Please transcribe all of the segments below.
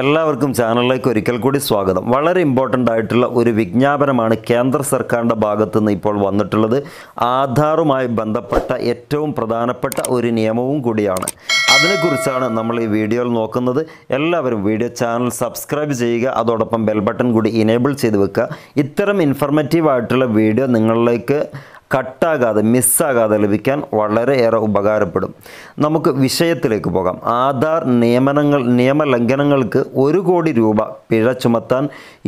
എല്ലാവർക്കും ചാനലിലേക്ക് ഒരിക്കൽ കൂടി സ്വാഗതം വളരെ ഇമ്പോർട്ടൻ്റ് ആയിട്ടുള്ള ഒരു വിജ്ഞാപനമാണ് കേന്ദ്ര സർക്കാരിൻ്റെ ഭാഗത്തു നിന്ന് ഇപ്പോൾ വന്നിട്ടുള്ളത് ആധാറുമായി ബന്ധപ്പെട്ട ഏറ്റവും പ്രധാനപ്പെട്ട ഒരു നിയമവും കൂടിയാണ് അതിനെക്കുറിച്ചാണ് നമ്മൾ ഈ വീഡിയോയിൽ നോക്കുന്നത് എല്ലാവരും വീഡിയോ ചാനൽ സബ്സ്ക്രൈബ് ചെയ്യുക അതോടൊപ്പം ബെൽ ബട്ടൺ കൂടി ഇനേബിൾ ചെയ്ത് വെക്കുക ഇത്തരം ഇൻഫർമേറ്റീവ് ആയിട്ടുള്ള വീഡിയോ നിങ്ങളിലേക്ക് കട്ടാകാതെ മിസ്സാകാതെ ലഭിക്കാൻ വളരെയേറെ ഉപകാരപ്പെടും നമുക്ക് വിഷയത്തിലേക്ക് പോകാം ആധാർ നിയമനങ്ങൾ നിയമലംഘനങ്ങൾക്ക് ഒരു കോടി രൂപ പിഴ ചുമത്താൻ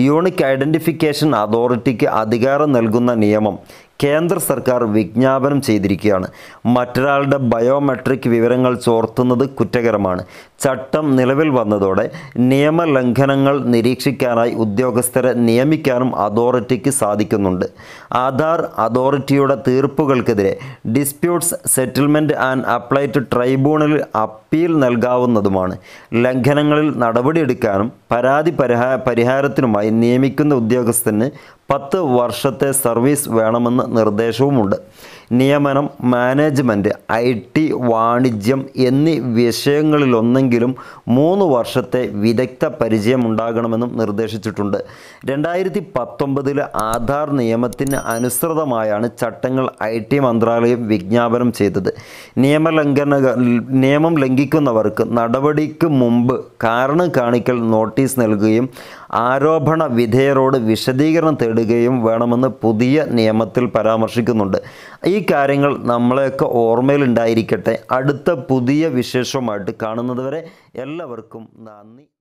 യൂണിക് ഐഡൻറ്റിഫിക്കേഷൻ അതോറിറ്റിക്ക് അധികാരം നൽകുന്ന നിയമം കേന്ദ്ര സർക്കാർ വിജ്ഞാപനം ചെയ്തിരിക്കുകയാണ് മറ്റൊരാളുടെ ബയോമെട്രിക് വിവരങ്ങൾ ചോർത്തുന്നത് കുറ്റകരമാണ് ചട്ടം നിലവിൽ വന്നതോടെ നിയമലംഘനങ്ങൾ നിരീക്ഷിക്കാനായി ഉദ്യോഗസ്ഥരെ നിയമിക്കാനും അതോറിറ്റിക്ക് സാധിക്കുന്നുണ്ട് ആധാർ അതോറിറ്റിയുടെ തീർപ്പുകൾക്കെതിരെ disputes settlement and appellate ട്രൈബ്യൂണലിൽ അപ്പീൽ നൽകാവുന്നതുമാണ് ലംഘനങ്ങളിൽ നടപടിയെടുക്കാനും പരാതി പരിഹാരത്തിനുമായി നിയമിക്കുന്ന ഉദ്യോഗസ്ഥന് പത്ത് വർഷത്തെ സർവീസ് വേണമെന്ന് നിർദ്ദേശവുമുണ്ട് നിയമനം മാനേജ്മെൻറ്റ് ഐ ടി വാണിജ്യം എന്നീ വിഷയങ്ങളിലൊന്നെങ്കിലും മൂന്ന് വർഷത്തെ വിദഗ്ധ ഉണ്ടാകണമെന്നും നിർദ്ദേശിച്ചിട്ടുണ്ട് രണ്ടായിരത്തി പത്തൊമ്പതിൽ ആധാർ നിയമത്തിന് അനുസൃതമായാണ് ചട്ടങ്ങൾ ഐ ടി മന്ത്രാലയം വിജ്ഞാപനം ചെയ്തത് നിയമലംഘന നിയമം ലംഘിക്കുന്നവർക്ക് നടപടിക്ക് മുമ്പ് കാരണം കാണിക്കൽ നോട്ടീസ് നൽകുകയും ആരോപണ വിധേയരോട് വിശദീകരണം തേടുകയും വേണമെന്ന് പുതിയ നിയമത്തിൽ പരാമർശിക്കുന്നുണ്ട് ഈ കാര്യങ്ങൾ നമ്മളെയൊക്കെ ഓർമ്മയിലുണ്ടായിരിക്കട്ടെ അടുത്ത പുതിയ വിശേഷവുമായിട്ട് കാണുന്നതുവരെ എല്ലാവർക്കും നന്ദി